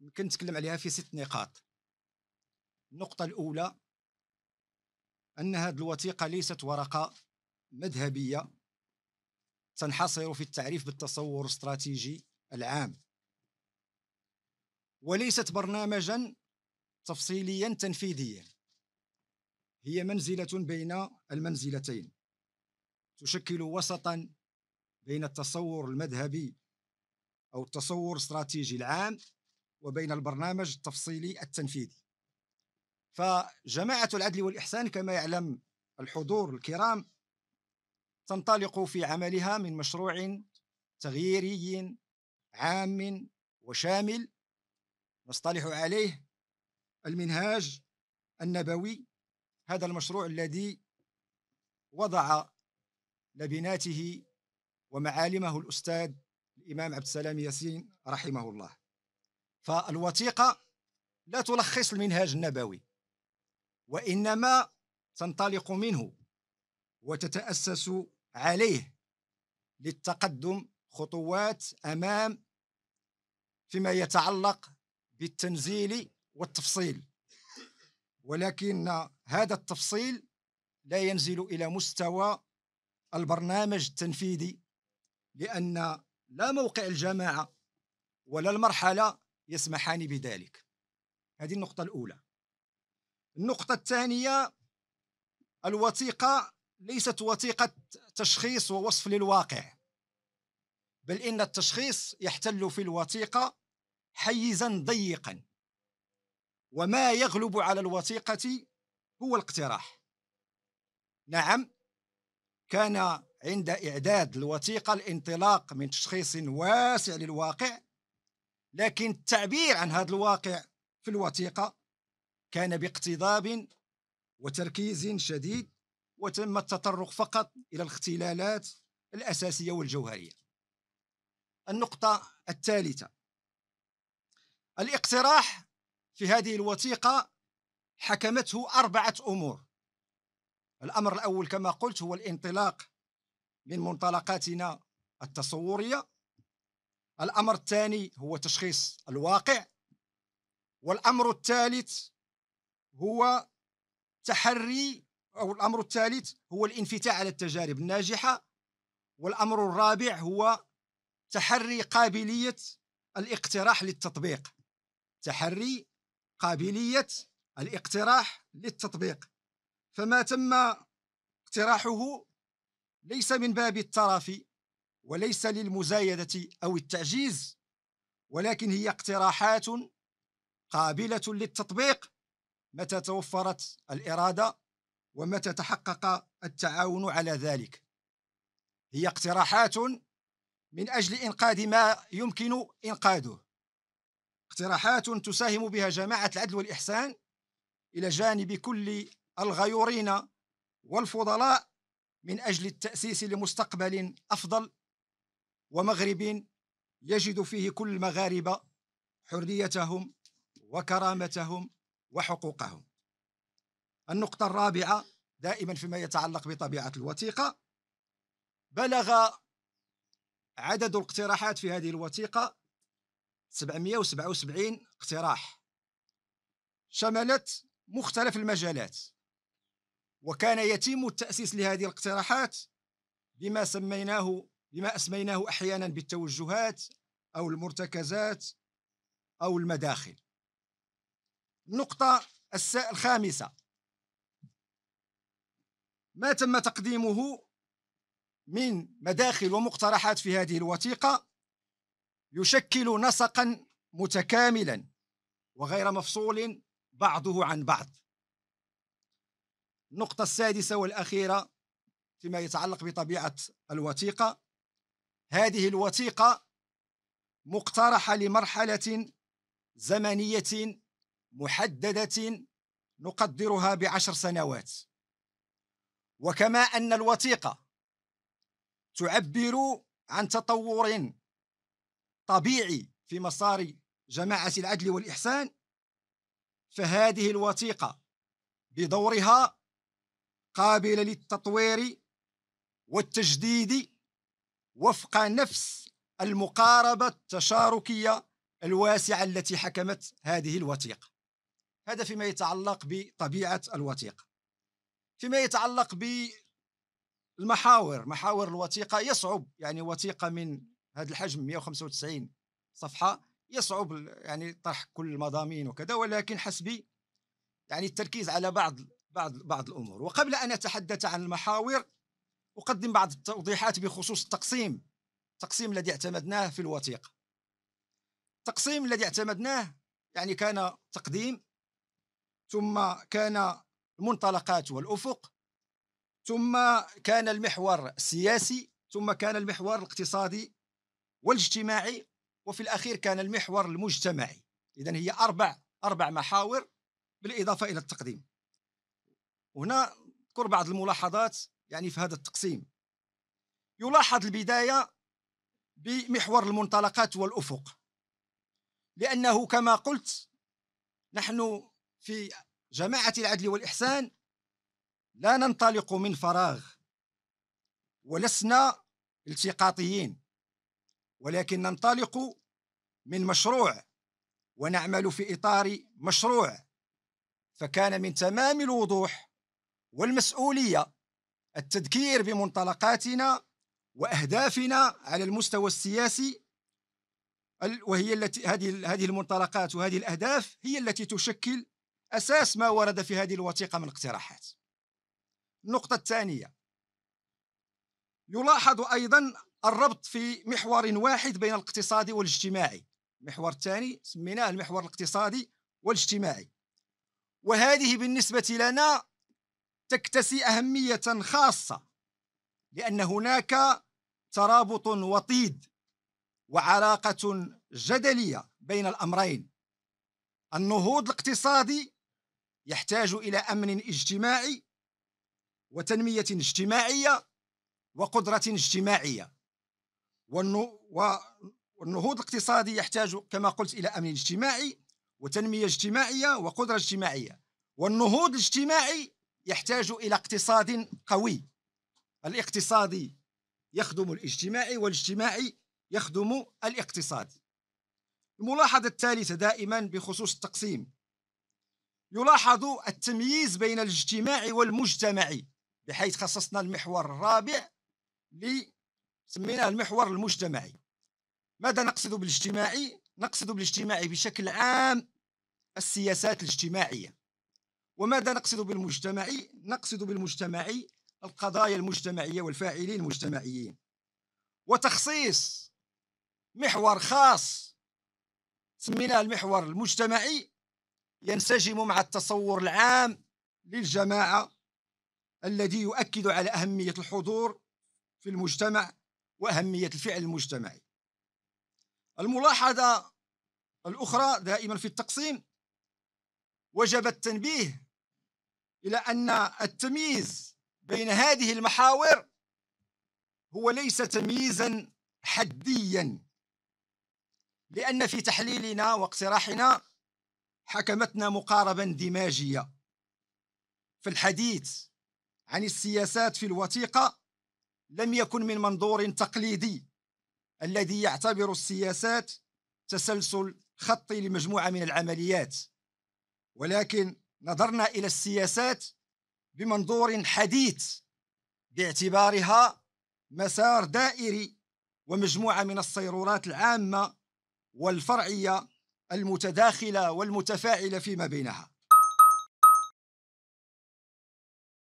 يمكن نتكلم عليها في ست نقاط النقطة الأولى أن هذه الوثيقة ليست ورقة مذهبية تنحصر في التعريف بالتصور الاستراتيجي العام وليست برنامجا تفصيليا تنفيذيا هي منزلة بين المنزلتين تشكل وسطا بين التصور المذهبي أو التصور الاستراتيجي العام وبين البرنامج التفصيلي التنفيذي فجماعة العدل والإحسان كما يعلم الحضور الكرام تنطلق في عملها من مشروع تغييري عام وشامل نصطلح عليه المنهاج النبوي هذا المشروع الذي وضع لبناته ومعالمه الأستاذ الإمام عبد السلام ياسين رحمه الله فالوثيقة لا تلخص المنهاج النبوي وإنما تنطلق منه وتتأسس عليه للتقدم خطوات أمام فيما يتعلق بالتنزيل والتفصيل ولكن هذا التفصيل لا ينزل إلى مستوى البرنامج التنفيذي لأن لا موقع الجماعة ولا المرحلة يسمحان بذلك هذه النقطة الأولى النقطة الثانية الوثيقة ليست وثيقة تشخيص ووصف للواقع بل إن التشخيص يحتل في الوثيقة حيزا ضيقا وما يغلب على الوثيقة هو الاقتراح نعم كان عند إعداد الوثيقة الانطلاق من تشخيص واسع للواقع لكن التعبير عن هذا الواقع في الوثيقة كان باقتضاب وتركيز شديد وتم التطرق فقط إلى الاختلالات الأساسية والجوهرية النقطة الثالثة الاقتراح في هذه الوثيقة حكمته أربعة أمور الأمر الأول كما قلت هو الانطلاق من منطلقاتنا التصورية الأمر الثاني هو تشخيص الواقع والأمر الثالث هو تحري أو الأمر الثالث هو الانفتاح على التجارب الناجحة والأمر الرابع هو تحري قابلية الاقتراح للتطبيق تحري قابلية الاقتراح للتطبيق فما تم اقتراحه ليس من باب الترافي وليس للمزايدة أو التعجيز ولكن هي اقتراحات قابلة للتطبيق متى توفرت الإرادة ومتى تحقق التعاون على ذلك هي اقتراحات من أجل إنقاذ ما يمكن إنقاذه اقتراحات تساهم بها جماعة العدل والإحسان إلى جانب كل الغيورين والفضلاء من أجل التأسيس لمستقبل أفضل ومغرب يجد فيه كل المغاربة حريتهم وكرامتهم وحقوقهم النقطة الرابعة دائما فيما يتعلق بطبيعة الوثيقة بلغ عدد الاقتراحات في هذه الوثيقة 777 اقتراح شملت مختلف المجالات وكان يتم التأسيس لهذه الاقتراحات بما سميناه بما أسميناه أحيانا بالتوجهات أو المرتكزات أو المداخل النقطة الخامسة ما تم تقديمه من مداخل ومقترحات في هذه الوثيقة يشكل نسقا متكاملا وغير مفصول بعضه عن بعض النقطة السادسة والأخيرة فيما يتعلق بطبيعة الوثيقة هذه الوثيقة مقترحة لمرحلة زمنية محددة نقدرها بعشر سنوات وكما أن الوثيقة تعبر عن تطور طبيعي في مسار جماعة العدل والإحسان فهذه الوثيقة بدورها قابلة للتطوير والتجديد وفق نفس المقاربة التشاركية الواسعة التي حكمت هذه الوثيقة هذا فيما يتعلق بطبيعة الوثيقة فيما يتعلق بالمحاور محاور الوثيقة يصعب يعني وثيقة من هذا الحجم 195 صفحة يصعب يعني طرح كل المضامين وكذا ولكن حسب يعني التركيز على بعض بعض بعض الأمور وقبل أن أتحدث عن المحاور أقدم بعض التوضيحات بخصوص التقسيم التقسيم الذي اعتمدناه في الوثيقة التقسيم الذي اعتمدناه يعني كان تقديم ثم كان المنطلقات والأفق ثم كان المحور السياسي ثم كان المحور الاقتصادي والاجتماعي وفي الأخير كان المحور المجتمعي إذن هي أربع أربع محاور بالإضافة إلى التقديم هنا أذكر بعض الملاحظات يعني في هذا التقسيم يلاحظ البداية بمحور المنطلقات والأفق لأنه كما قلت نحن في جماعة العدل والإحسان لا ننطلق من فراغ ولسنا التقاطيين ولكن ننطلق من مشروع ونعمل في إطار مشروع فكان من تمام الوضوح والمسؤولية التذكير بمنطلقاتنا واهدافنا على المستوى السياسي وهي التي هذه هذه المنطلقات وهذه الاهداف هي التي تشكل اساس ما ورد في هذه الوثيقه من اقتراحات. النقطه الثانيه يلاحظ ايضا الربط في محور واحد بين الاقتصادي والاجتماعي. المحور الثاني سميناه المحور الاقتصادي والاجتماعي. وهذه بالنسبه لنا تكتسي أهمية خاصة لأن هناك ترابط وطيد وعلاقة جدلية بين الأمرين النهوض الاقتصادي يحتاج إلى أمن اجتماعي وتنمية اجتماعية وقدرة اجتماعية والنهوض الاقتصادي يحتاج كما قلت إلى أمن اجتماعي وتنمية اجتماعية وقدرة اجتماعية والنهوض الاجتماعي يحتاج إلى اقتصاد قوي الاقتصادي يخدم الاجتماعي والاجتماعي يخدم الاقتصادي الملاحظة الثالثة دائما بخصوص التقسيم يلاحظ التمييز بين الاجتماعي والمجتمعي بحيث خصصنا المحور الرابع سميناه المحور المجتمعي ماذا نقصد بالاجتماعي؟ نقصد بالاجتماعي بشكل عام السياسات الاجتماعية وماذا نقصد بالمجتمعي؟ نقصد بالمجتمعي القضايا المجتمعية والفاعلين المجتمعيين وتخصيص محور خاص سميناه المحور المجتمعي ينسجم مع التصور العام للجماعة الذي يؤكد على أهمية الحضور في المجتمع وأهمية الفعل المجتمعي الملاحظة الأخرى دائما في التقسيم وجب التنبيه إلى أن التمييز بين هذه المحاور هو ليس تمييزا حديا لأن في تحليلنا واقتراحنا حكمتنا مقاربة اندماجية في الحديث عن السياسات في الوثيقة لم يكن من منظور تقليدي الذي يعتبر السياسات تسلسل خطي لمجموعة من العمليات ولكن نظرنا إلى السياسات بمنظور حديث باعتبارها مسار دائري ومجموعة من الصيرورات العامة والفرعية المتداخلة والمتفاعلة فيما بينها